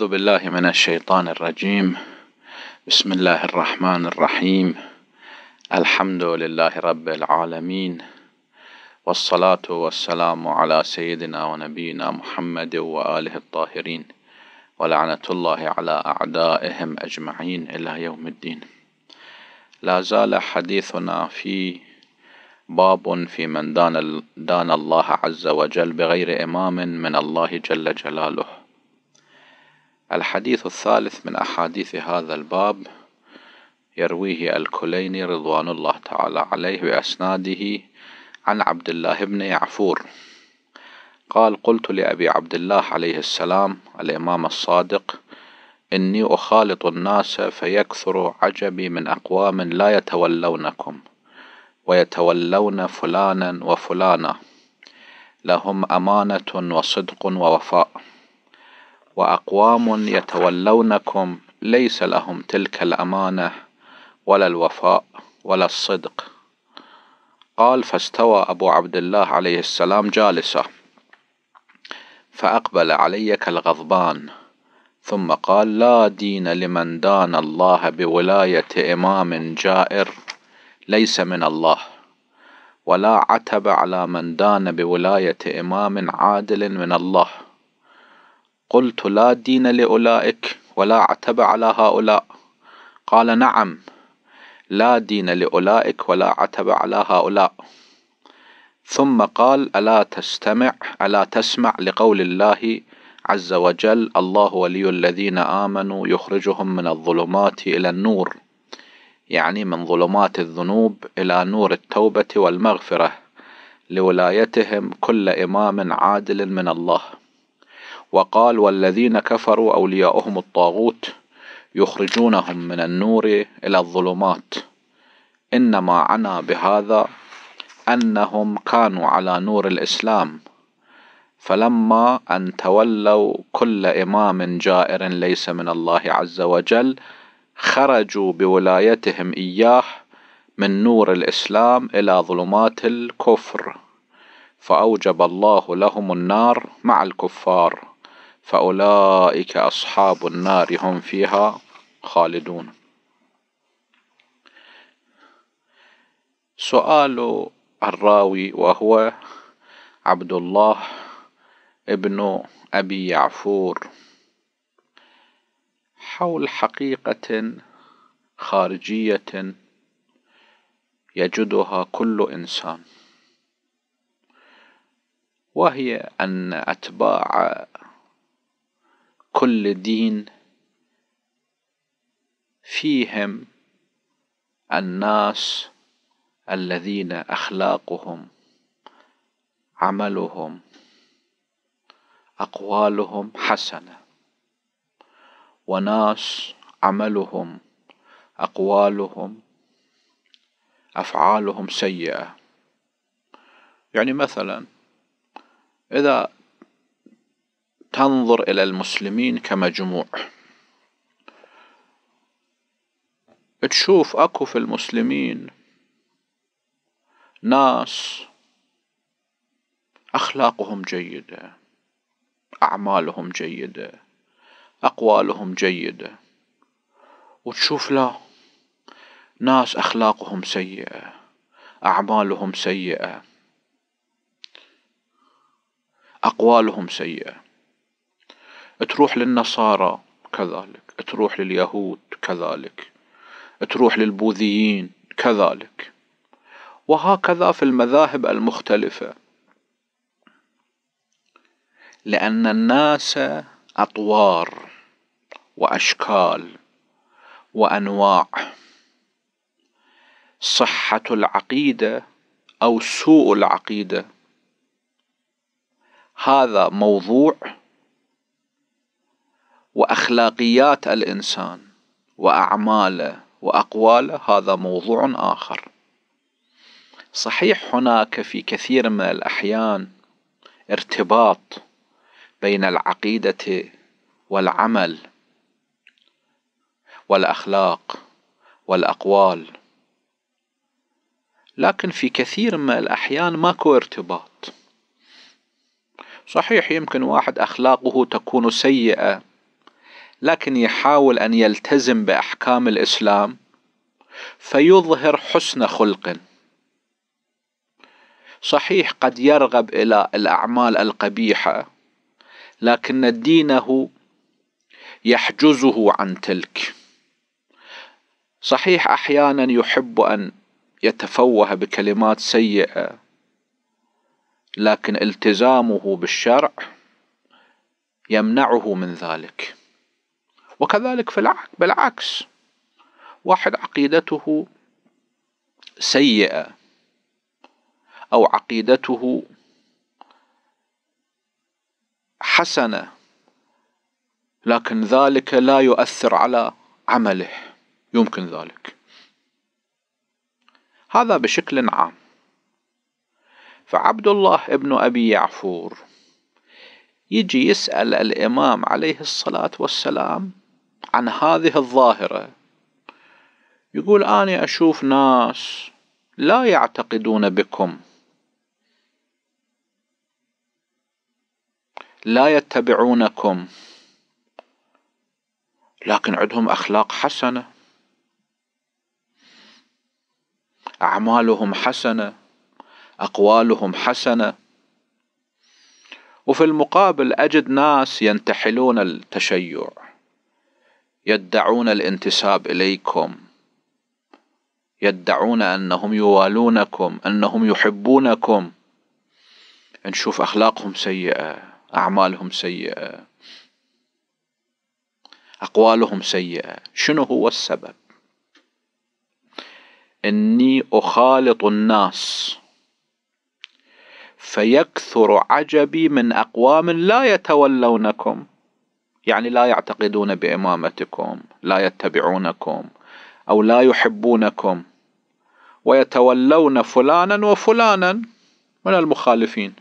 أعوذ بالله من الشيطان الرجيم بسم الله الرحمن الرحيم الحمد لله رب العالمين والصلاة والسلام على سيدنا ونبينا محمد وآله الطاهرين ولعنة الله على أعدائهم أجمعين إلى يوم الدين لا زال حديثنا في باب في من دان, دان الله عز وجل بغير إمام من الله جل جلاله الحديث الثالث من أحاديث هذا الباب يرويه الكليني رضوان الله تعالى عليه بأسناده عن عبد الله بن يعفور قال قلت لأبي عبد الله عليه السلام الإمام الصادق إني أخالط الناس فيكثر عجبي من أقوام لا يتولونكم ويتولون فلانا وفلانا لهم أمانة وصدق ووفاء وأقوام يتولونكم ليس لهم تلك الأمانة ولا الوفاء ولا الصدق قال فاستوى أبو عبد الله عليه السلام جالسة فأقبل علي كالغضبان ثم قال لا دين لمن دان الله بولاية إمام جائر ليس من الله ولا عتب على من دان بولاية إمام عادل من الله قلت لا دين لأولئك ولا عتب على هؤلاء قال نعم لا دين لأولئك ولا عتب على هؤلاء ثم قال ألا تستمع ألا تسمع لقول الله عز وجل الله ولي الذين آمنوا يخرجهم من الظلمات إلى النور يعني من ظلمات الذنوب إلى نور التوبة والمغفرة لولايتهم كل إمام عادل من الله وقال والذين كفروا أولياؤهم الطاغوت يخرجونهم من النور إلى الظلمات إنما عنا بهذا أنهم كانوا على نور الإسلام فلما أن تولوا كل إمام جائر ليس من الله عز وجل خرجوا بولايتهم إياه من نور الإسلام إلى ظلمات الكفر فأوجب الله لهم النار مع الكفار فأولئك أصحاب النار هم فيها خالدون سؤال الراوي وهو عبد الله ابن أبي يعفور حول حقيقة خارجية يجدها كل إنسان وهي أن أتباع كل دين فيهم الناس الذين اخلاقهم عملهم اقوالهم حسنه وناس عملهم اقوالهم افعالهم سيئه يعني مثلا اذا تنظر إلى المسلمين كمجموع تشوف أكو في المسلمين ناس أخلاقهم جيدة أعمالهم جيدة أقوالهم جيدة وتشوف لا ناس أخلاقهم سيئة أعمالهم سيئة أقوالهم سيئة تروح للنصارى كذلك تروح لليهود كذلك تروح للبوذيين كذلك وهكذا في المذاهب المختلفة لأن الناس أطوار وأشكال وأنواع صحة العقيدة أو سوء العقيدة هذا موضوع واخلاقيات الانسان واعماله واقواله هذا موضوع اخر صحيح هناك في كثير من الاحيان ارتباط بين العقيده والعمل والاخلاق والاقوال لكن في كثير من الاحيان ماكو ارتباط صحيح يمكن واحد اخلاقه تكون سيئه لكن يحاول ان يلتزم باحكام الاسلام فيظهر حسن خلق صحيح قد يرغب الى الاعمال القبيحه لكن دينه يحجزه عن تلك صحيح احيانا يحب ان يتفوه بكلمات سيئه لكن التزامه بالشرع يمنعه من ذلك وكذلك في بالعكس واحد عقيدته سيئة أو عقيدته حسنة لكن ذلك لا يؤثر على عمله يمكن ذلك هذا بشكل عام فعبد الله ابن أبي يعفور يجي يسأل الإمام عليه الصلاة والسلام عن هذه الظاهرة يقول أنا أشوف ناس لا يعتقدون بكم لا يتبعونكم لكن عندهم أخلاق حسنة أعمالهم حسنة أقوالهم حسنة وفي المقابل أجد ناس ينتحلون التشيع يدعون الانتساب اليكم يدعون انهم يوالونكم انهم يحبونكم نشوف اخلاقهم سيئه اعمالهم سيئه اقوالهم سيئه شنو هو السبب اني اخالط الناس فيكثر عجبي من اقوام لا يتولونكم يعني لا يعتقدون بإمامتكم لا يتبعونكم أو لا يحبونكم ويتولون فلانا وفلانا من المخالفين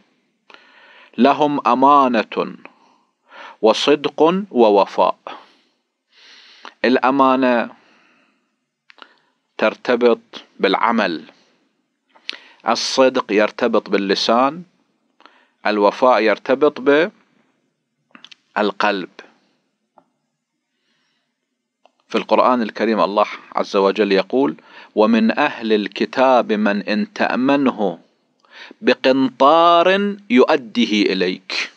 لهم أمانة وصدق ووفاء الأمانة ترتبط بالعمل الصدق يرتبط باللسان الوفاء يرتبط بالقلب في القرآن الكريم الله عز وجل يقول ومن أهل الكتاب من إن تأمنه بقنطار يؤديه إليك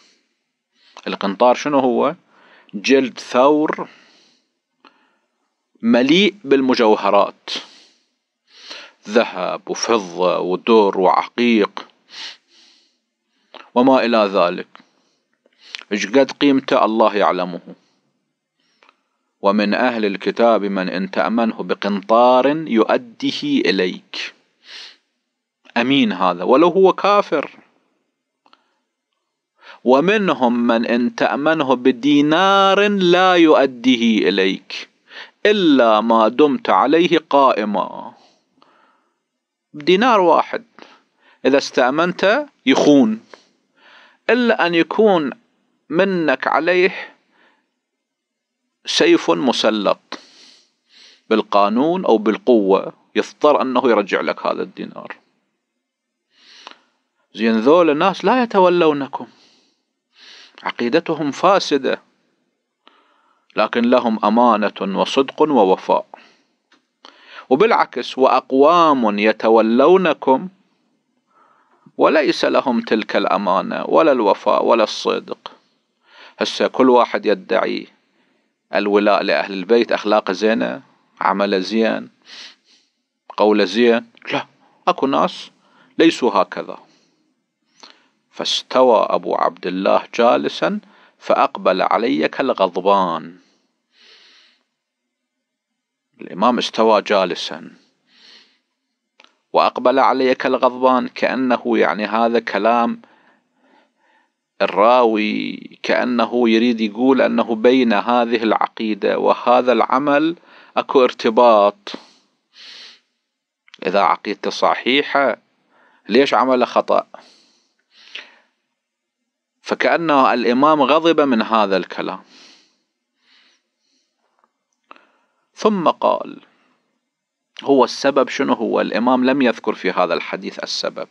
القنطار شنو هو جلد ثور مليء بالمجوهرات ذهب وفضة ودر وعقيق وما إلى ذلك ايش قد قيمته الله يعلمه ومن أهل الكتاب من إن تأمنه بقنطار يؤديه إليك أمين هذا ولو هو كافر ومنهم من إن تأمنه بدينار لا يؤديه إليك إلا ما دمت عليه قائما دينار واحد إذا استأمنت يخون إلا أن يكون منك عليه سيف مسلط بالقانون أو بالقوة يضطر أنه يرجع لك هذا الدينار زين ذول الناس لا يتولونكم عقيدتهم فاسدة لكن لهم أمانة وصدق ووفاء وبالعكس وأقوام يتولونكم وليس لهم تلك الأمانة ولا الوفاء ولا الصدق هسه كل واحد يدعي الولاء لأهل البيت أخلاق زينة عمل زين قول زين لا أكو ناس ليسوا هكذا فاستوى أبو عبد الله جالسا فأقبل علي كالغضبان الإمام استوى جالسا وأقبل علي كالغضبان كأنه يعني هذا كلام الراوي كأنه يريد يقول أنه بين هذه العقيدة وهذا العمل أكو ارتباط إذا عقيدته صحيحة ليش عمله خطأ فكأنه الإمام غضب من هذا الكلام ثم قال هو السبب شنو هو الإمام لم يذكر في هذا الحديث السبب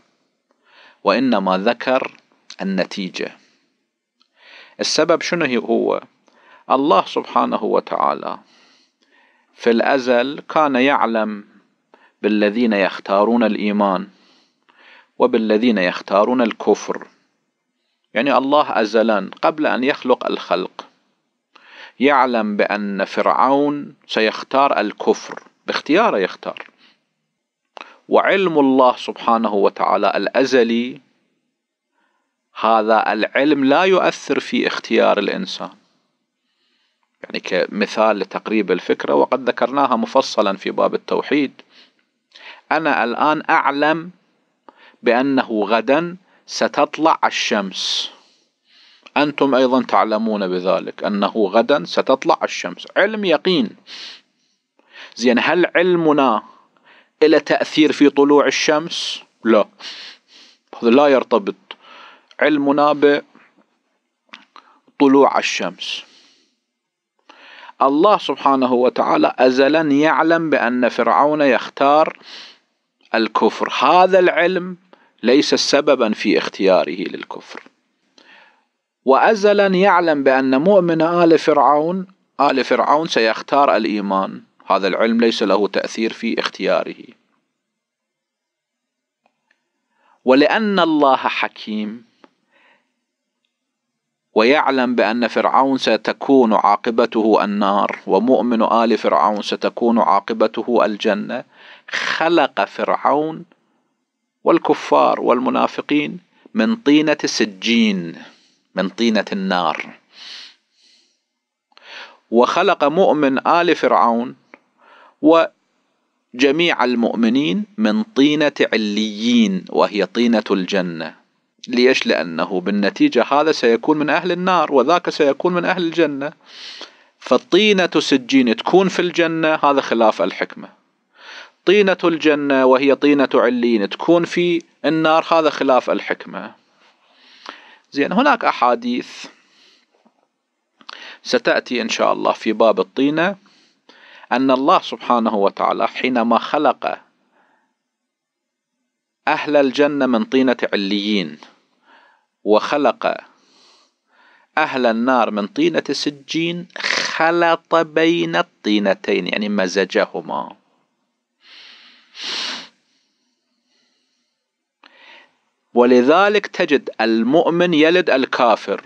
وإنما ذكر النتيجة السبب شنو هو الله سبحانه وتعالى في الأزل كان يعلم بالذين يختارون الإيمان وبالذين يختارون الكفر يعني الله أزلا قبل أن يخلق الخلق يعلم بأن فرعون سيختار الكفر باختياره يختار وعلم الله سبحانه وتعالى الأزلي هذا العلم لا يؤثر في اختيار الإنسان يعني كمثال لتقريب الفكرة وقد ذكرناها مفصلا في باب التوحيد أنا الآن أعلم بأنه غدا ستطلع الشمس أنتم أيضا تعلمون بذلك أنه غدا ستطلع الشمس علم يقين زين هل علمنا إلى تأثير في طلوع الشمس لا هذا لا يرتبط علمنا بطلوع الشمس الله سبحانه وتعالى أزلا يعلم بأن فرعون يختار الكفر هذا العلم ليس سببا في اختياره للكفر وأزلا يعلم بأن مؤمن آل فرعون آل فرعون سيختار الإيمان هذا العلم ليس له تأثير في اختياره ولأن الله حكيم ويعلم بأن فرعون ستكون عاقبته النار ومؤمن آل فرعون ستكون عاقبته الجنة خلق فرعون والكفار والمنافقين من طينة سجين من طينة النار وخلق مؤمن آل فرعون وجميع المؤمنين من طينة عليين وهي طينة الجنة ليش لأنه بالنتيجة هذا سيكون من أهل النار وذاك سيكون من أهل الجنة فطينة سجين تكون في الجنة هذا خلاف الحكمة طينة الجنة وهي طينة علين تكون في النار هذا خلاف الحكمة زين هناك أحاديث ستأتي إن شاء الله في باب الطينة أن الله سبحانه وتعالى حينما خلق أهل الجنة من طينة عليين وخلق أهل النار من طينة سجين خلط بين الطينتين يعني مزجهما ولذلك تجد المؤمن يلد الكافر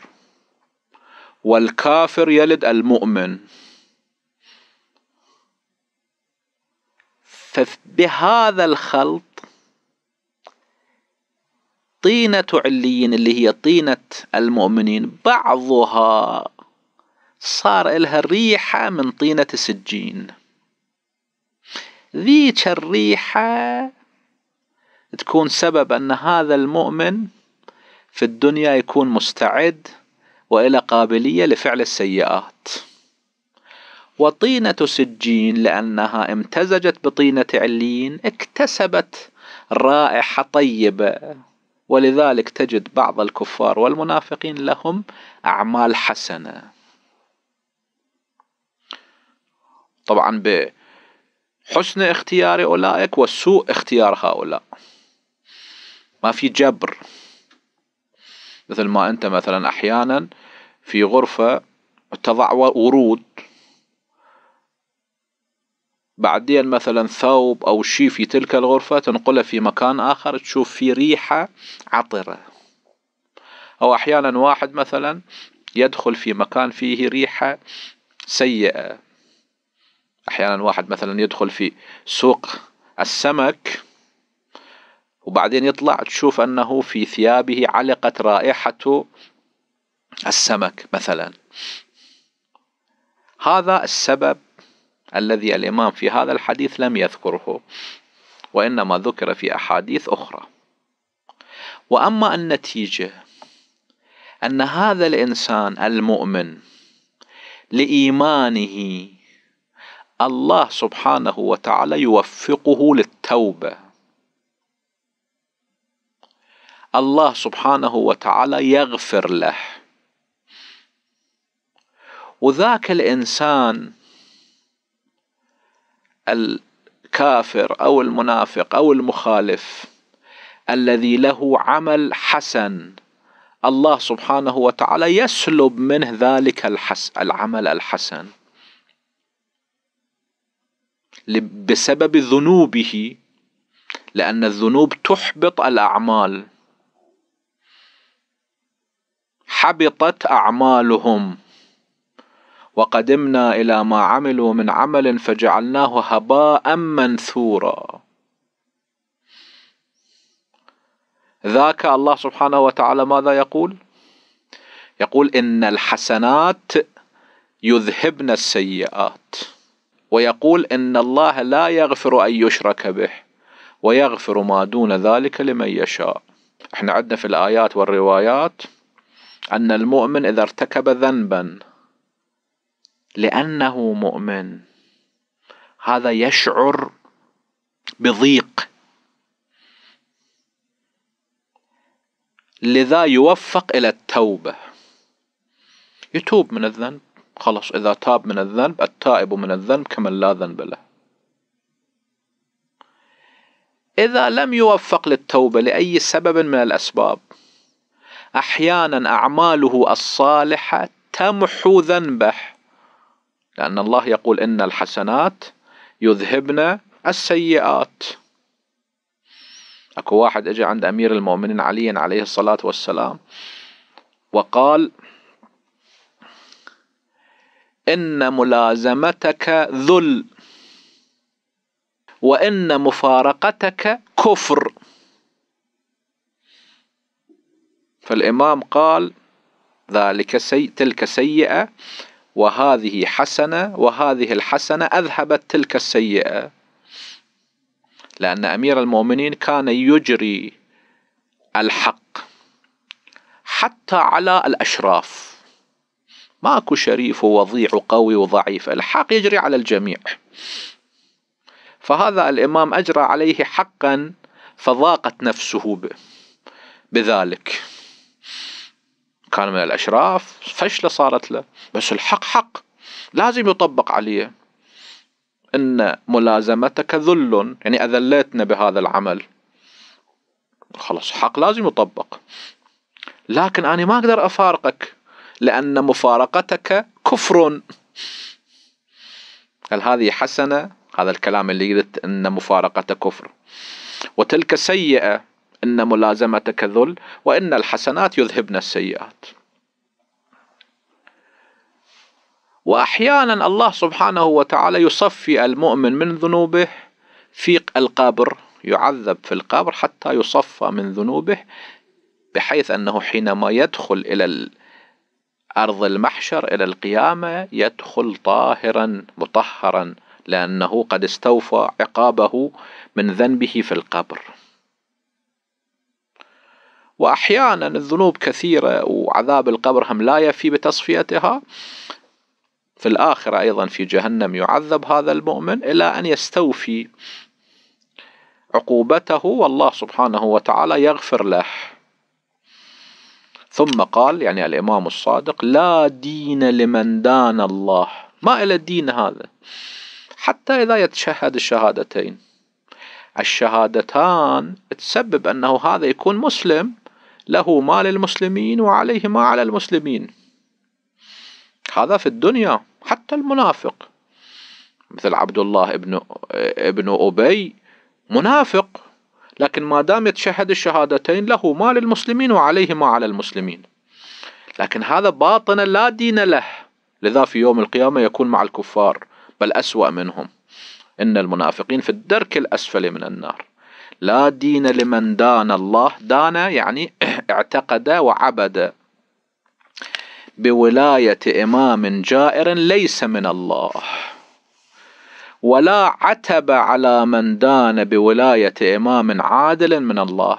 والكافر يلد المؤمن فبهذا الخلط طينة عليين اللي هي طينة المؤمنين بعضها صار لها ريحة من طينة سجين ذيك الريحة تكون سبب أن هذا المؤمن في الدنيا يكون مستعد وإلى قابلية لفعل السيئات وطينة سجين لأنها امتزجت بطينة عليين اكتسبت رائحة طيبة ولذلك تجد بعض الكفار والمنافقين لهم أعمال حسنة طبعا بحسن اختيار أولئك وسوء اختيار هؤلاء ما في جبر مثل ما أنت مثلا أحيانا في غرفة تضع ورود بعدين مثلا ثوب او شي في تلك الغرفة تنقله في مكان اخر تشوف في ريحة عطرة او احيانا واحد مثلا يدخل في مكان فيه ريحة سيئة احيانا واحد مثلا يدخل في سوق السمك وبعدين يطلع تشوف انه في ثيابه علقت رائحة السمك مثلا هذا السبب الذي الإمام في هذا الحديث لم يذكره وإنما ذكر في أحاديث أخرى وأما النتيجة أن هذا الإنسان المؤمن لإيمانه الله سبحانه وتعالى يوفقه للتوبة الله سبحانه وتعالى يغفر له وذاك الإنسان الكافر او المنافق او المخالف الذي له عمل حسن الله سبحانه وتعالى يسلب منه ذلك الحس العمل الحسن بسبب ذنوبه لان الذنوب تحبط الاعمال حبطت اعمالهم وقدمنا الى ما عملوا من عمل فجعلناه هباء منثورا ذاك الله سبحانه وتعالى ماذا يقول يقول ان الحسنات يذهبن السيئات ويقول ان الله لا يغفر ان يشرك به ويغفر ما دون ذلك لمن يشاء احنا عندنا في الايات والروايات ان المؤمن اذا ارتكب ذنبا لأنه مؤمن هذا يشعر بضيق لذا يوفق إلى التوبة يتوب من الذنب خلص إذا تاب من الذنب التائب من الذنب كمن لا ذنب له إذا لم يوفق للتوبة لأي سبب من الأسباب أحيانا أعماله الصالحة تمحو ذنبه لأن الله يقول إن الحسنات يذهبن السيئات اكو واحد اجى عند امير المؤمنين علي عليه الصلاة والسلام وقال ان ملازمتك ذل وان مفارقتك كفر فالامام قال ذلك سي تلك سيئة وهذه حسنة وهذه الحسنة أذهبت تلك السيئة لأن أمير المؤمنين كان يجري الحق حتى على الأشراف ماكو شريف ووضيع وقوي وضعيف الحق يجري على الجميع فهذا الإمام أجرى عليه حقا فضاقت نفسه بذلك كان من الأشراف فشلة صارت له بس الحق حق لازم يطبق عليه إن ملازمتك ذل يعني أذلتنا بهذا العمل خلاص حق لازم يطبق لكن أنا ما أقدر أفارقك لأن مفارقتك كفر هل هذه حسنة هذا الكلام اللي قلت أن مفارقته كفر وتلك سيئة إن ملازمتك ذل وإن الحسنات يذهبن السيئات وأحيانا الله سبحانه وتعالى يصفي المؤمن من ذنوبه في القبر يعذب في القبر حتى يصفى من ذنوبه بحيث أنه حينما يدخل إلى أرض المحشر إلى القيامة يدخل طاهرا مطهرا لأنه قد استوفى عقابه من ذنبه في القبر وأحيانا الذنوب كثيرة وعذاب القبر هم لا يفي بتصفيتها في الآخرة أيضا في جهنم يعذب هذا المؤمن إلى أن يستوفي عقوبته والله سبحانه وتعالى يغفر له ثم قال يعني الإمام الصادق لا دين لمن دان الله ما إلى الدين هذا حتى إذا يتشهد الشهادتين الشهادتان تسبب أنه هذا يكون مسلم له ما للمسلمين وعليه ما على المسلمين هذا في الدنيا حتى المنافق مثل عبد الله ابن ابن أبي منافق لكن ما دام يتشهد الشهادتين له ما للمسلمين وعليه ما على المسلمين لكن هذا باطنا لا دين له لذا في يوم القيامة يكون مع الكفار بل أسوأ منهم إن المنافقين في الدرك الأسفل من النار لا دين لمن دان الله دان يعني اعتقد وعبد بولاية إمام جائر ليس من الله ولا عتب على من دان بولاية إمام عادل من الله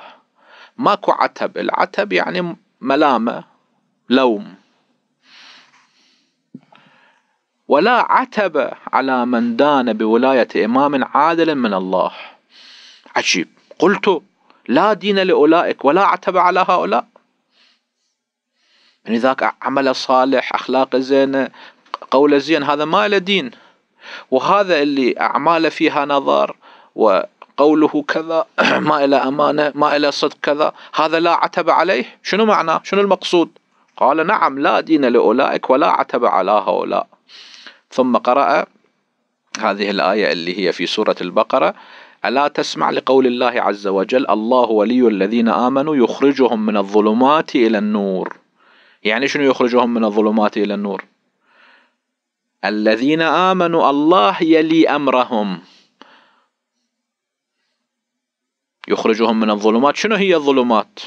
ماكو عتب العتب يعني ملامة لوم ولا عتب على من دان بولاية إمام عادل من الله عجيب قلت لا دين لأولئك ولا عتب على هؤلاء يعني ذاك عمل صالح أخلاق زينة قول زين هذا ما له دين وهذا اللي أعماله فيها نظر وقوله كذا ما إلى أمانة ما إلى صدق كذا هذا لا عتب عليه شنو معناه شنو المقصود قال نعم لا دين لأولئك ولا عتب على هؤلاء ثم قرأ هذه الآية اللي هي في سورة البقرة ألا تسمع لقول الله عز وجل الله ولي الذين آمنوا يخرجهم من الظلمات إلى النور يعني شنو يخرجهم من الظلمات إلى النور الذين آمنوا الله يلي أمرهم يخرجهم من الظلمات شنو هي الظلمات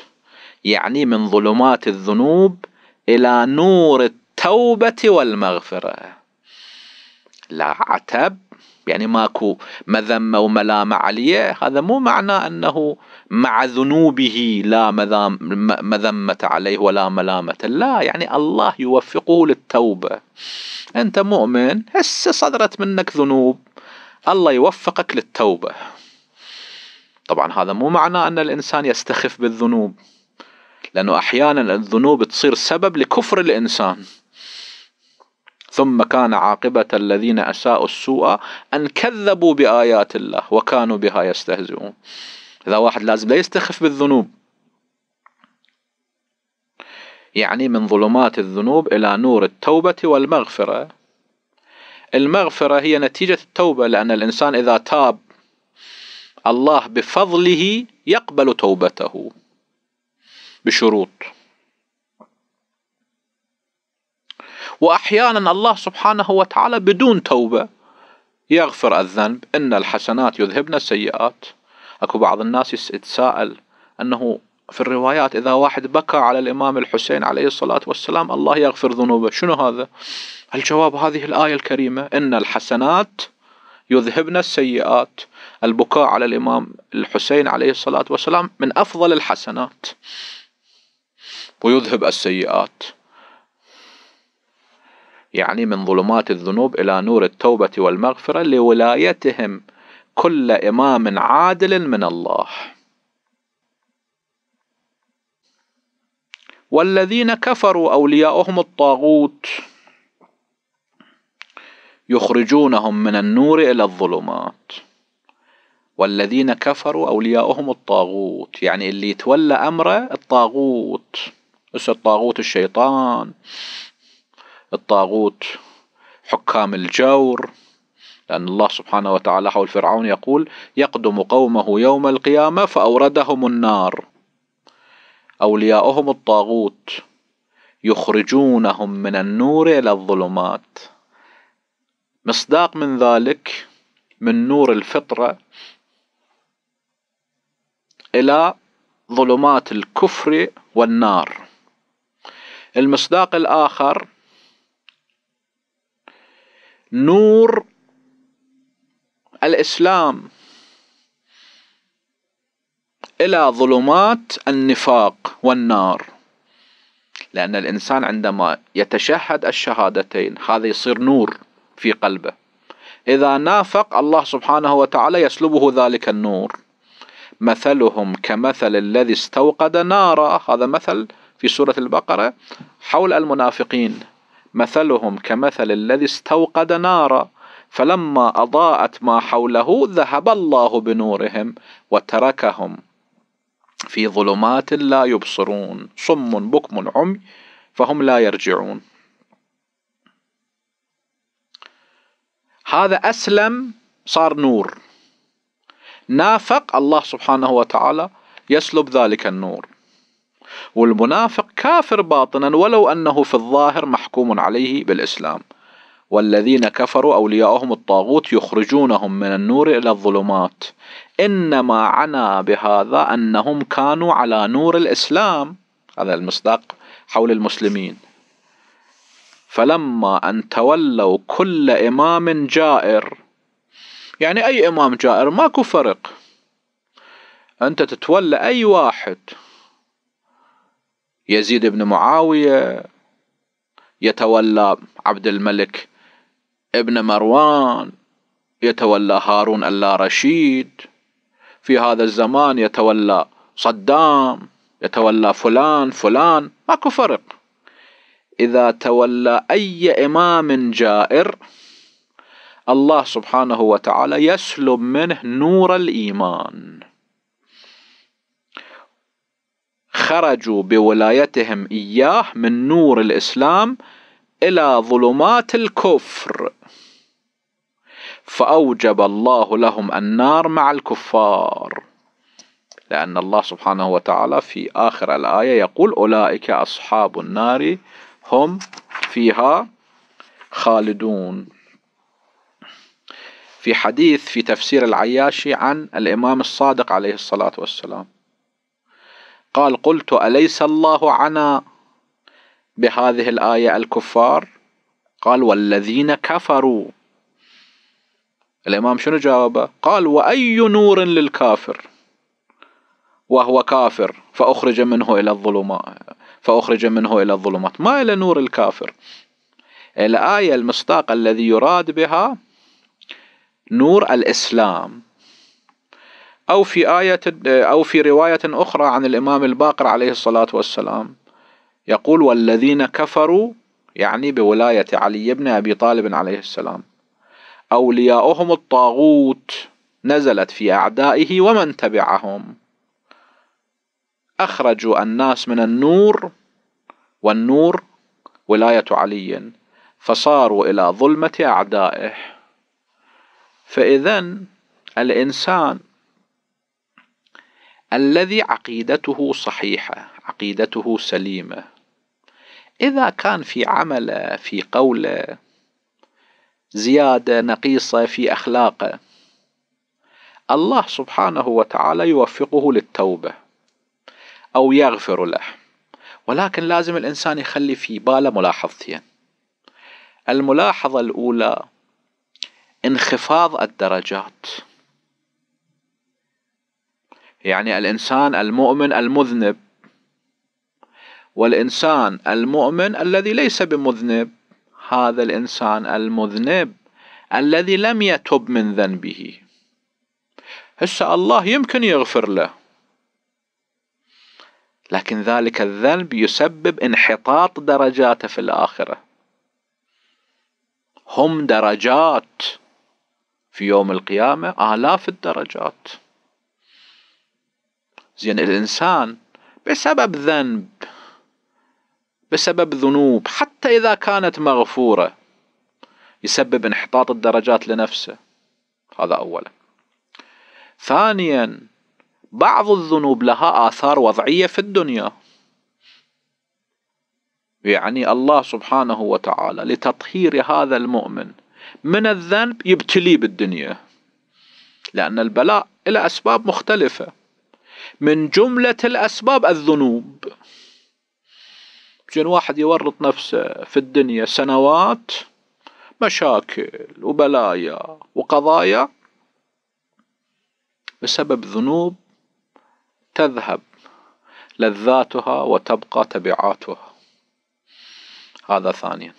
يعني من ظلمات الذنوب إلى نور التوبة والمغفرة لا عتب يعني ماكو مذمة وملامة عليه هذا مو معنى أنه مع ذنوبه لا مذمة عليه ولا ملامة لا يعني الله يوفقه للتوبة أنت مؤمن هسه صدرت منك ذنوب الله يوفقك للتوبة طبعا هذا مو معنى أن الإنسان يستخف بالذنوب لأنه أحيانا الذنوب تصير سبب لكفر الإنسان ثم كان عاقبة الذين أساءوا السوء أن كذبوا بآيات الله وكانوا بها يستهزئون إذا واحد لازم لا يستخف بالذنوب يعني من ظلمات الذنوب إلى نور التوبة والمغفرة المغفرة هي نتيجة التوبة لأن الإنسان إذا تاب الله بفضله يقبل توبته بشروط وأحيانا الله سبحانه وتعالى بدون توبة يغفر الذنب إن الحسنات يذهبن السيئات أكو بعض الناس يتساءل أنه في الروايات إذا واحد بكى على الإمام الحسين عليه الصلاة والسلام الله يغفر ذنوبه شنو هذا؟ الجواب هذه الآية الكريمة إن الحسنات يذهبن السيئات البكاء على الإمام الحسين عليه الصلاة والسلام من أفضل الحسنات ويذهب السيئات يعني من ظلمات الذنوب إلى نور التوبة والمغفرة لولايتهم كل إمام عادل من الله والذين كفروا أولياؤهم الطاغوت يخرجونهم من النور إلى الظلمات والذين كفروا أولياؤهم الطاغوت يعني اللي يتولى أمره الطاغوت الطاغوت الشيطان الطاغوت حكام الجور لأن الله سبحانه وتعالى حول فرعون يقول يقدم قومه يوم القيامة فأوردهم النار أولياؤهم الطاغوت يخرجونهم من النور إلى الظلمات مصداق من ذلك من نور الفطرة إلى ظلمات الكفر والنار المصداق الآخر نور الاسلام الى ظلمات النفاق والنار لان الانسان عندما يتشهد الشهادتين هذا يصير نور في قلبه اذا نافق الله سبحانه وتعالى يسلبه ذلك النور مثلهم كمثل الذي استوقد نارا هذا مثل في سوره البقره حول المنافقين مثلهم كمثل الذي استوقد نارا فلما اضاءت ما حوله ذهب الله بنورهم وتركهم في ظلمات لا يبصرون صم بكم عمي فهم لا يرجعون هذا اسلم صار نور نافق الله سبحانه وتعالى يسلب ذلك النور والمنافق كافر باطنا ولو أنه في الظاهر محكوم عليه بالإسلام والذين كفروا أولياؤهم الطاغوت يخرجونهم من النور إلى الظلمات إنما عنا بهذا أنهم كانوا على نور الإسلام هذا المصداق حول المسلمين فلما أن تولوا كل إمام جائر يعني أي إمام جائر ماكو فرق أنت تتولى أي واحد يزيد بن معاوية يتولى عبد الملك ابن مروان يتولى هارون رشيد في هذا الزمان يتولى صدام يتولى فلان فلان ماكو فرق إذا تولى أي إمام جائر الله سبحانه وتعالى يسلب منه نور الإيمان خرجوا بولايتهم إياه من نور الإسلام إلى ظلمات الكفر فأوجب الله لهم النار مع الكفار لأن الله سبحانه وتعالى في آخر الآية يقول أولئك أصحاب النار هم فيها خالدون في حديث في تفسير العياشي عن الإمام الصادق عليه الصلاة والسلام قال قلت أليس الله عنا بهذه الآية الكفار قال والذين كفروا الإمام شنو جاوبه قال وأي نور للكافر وهو كافر فأخرج منه إلى الظلمات فأخرج منه إلى الظلمات ما إلى نور الكافر الآية المصداق الذي يراد بها نور الإسلام أو في آية أو في رواية أخرى عن الإمام الباقر عليه الصلاة والسلام يقول والذين كفروا يعني بولاية علي بن أبي طالب عليه السلام أولياؤهم الطاغوت نزلت في أعدائه ومن تبعهم أخرجوا الناس من النور والنور ولاية علي فصاروا إلى ظلمة أعدائه فإذا الإنسان الذي عقيدته صحيحه عقيدته سليمه اذا كان في عمله في قوله زياده نقيصه في اخلاقه الله سبحانه وتعالى يوفقه للتوبه او يغفر له ولكن لازم الانسان يخلي في باله ملاحظتين الملاحظه الاولى انخفاض الدرجات يعني الإنسان المؤمن المذنب والإنسان المؤمن الذي ليس بمذنب هذا الإنسان المذنب الذي لم يتب من ذنبه هسه الله يمكن يغفر له لكن ذلك الذنب يسبب انحطاط درجاته في الآخرة هم درجات في يوم القيامة آلاف الدرجات زين الإنسان بسبب ذنب بسبب ذنوب حتى إذا كانت مغفورة يسبب انحطاط الدرجات لنفسه هذا أولا ثانيا بعض الذنوب لها آثار وضعية في الدنيا يعني الله سبحانه وتعالى لتطهير هذا المؤمن من الذنب يبتليه بالدنيا لأن البلاء إلى أسباب مختلفة من جملة الأسباب الذنوب جن واحد يورط نفسه في الدنيا سنوات مشاكل وبلايا وقضايا بسبب ذنوب تذهب لذاتها وتبقى تبعاتها هذا ثانيا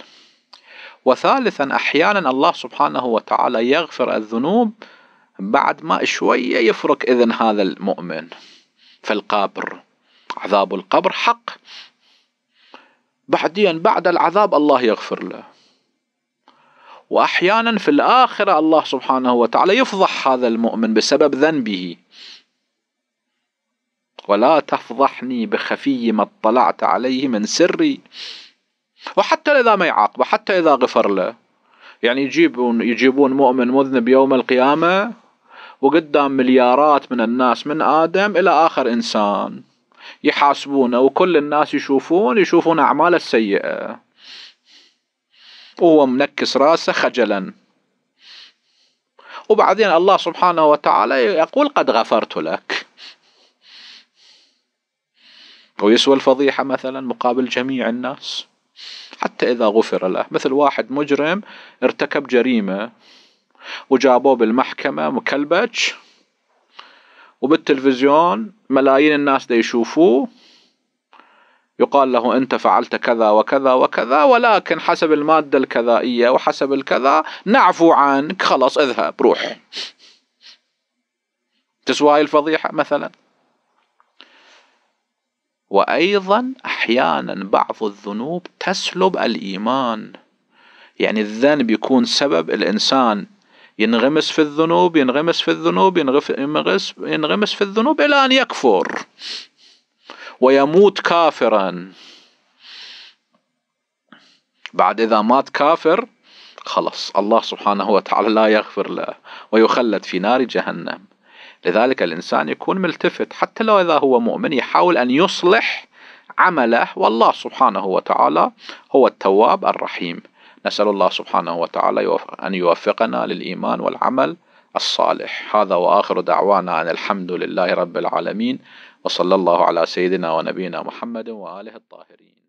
وثالثا احيانا الله سبحانه وتعالى يغفر الذنوب بعد ما شوية يفرك إذن هذا المؤمن في القبر عذاب القبر حق بعدين بعد العذاب الله يغفر له واحيانا في الاخره الله سبحانه وتعالى يفضح هذا المؤمن بسبب ذنبه ولا تفضحني بخفي ما اطلعت عليه من سري وحتى اذا ما يعاقبه حتى اذا غفر له يعني يجيبون يجيبون مؤمن مذنب يوم القيامه وقدام مليارات من الناس من آدم إلى آخر إنسان يحاسبونه وكل الناس يشوفون يشوفون أعماله السيئة وهو منكس راسه خجلا وبعدين الله سبحانه وتعالى يقول قد غفرت لك ويسوى الفضيحة مثلا مقابل جميع الناس حتى إذا غفر له مثل واحد مجرم ارتكب جريمة وجابوه بالمحكمة مكلبج وبالتلفزيون ملايين الناس دا يشوفوه يقال له أنت فعلت كذا وكذا وكذا ولكن حسب المادة الكذائية وحسب الكذا نعفو عنك خلاص اذهب روح تسواي الفضيحة مثلا وأيضا أحيانا بعض الذنوب تسلب الإيمان يعني الذنب يكون سبب الإنسان ينغمس في الذنوب ينغمس في الذنوب ينغمس, ينغمس في الذنوب إلى أن يكفر ويموت كافرا بعد إذا مات كافر خلص الله سبحانه وتعالى لا يغفر له ويخلد في نار جهنم لذلك الإنسان يكون ملتفت حتى لو إذا هو مؤمن يحاول أن يصلح عمله والله سبحانه وتعالى هو التواب الرحيم نسأل الله سبحانه وتعالى أن يوفقنا للإيمان والعمل الصالح هذا وآخر دعوانا أن الحمد لله رب العالمين وصلى الله على سيدنا ونبينا محمد وآله الطاهرين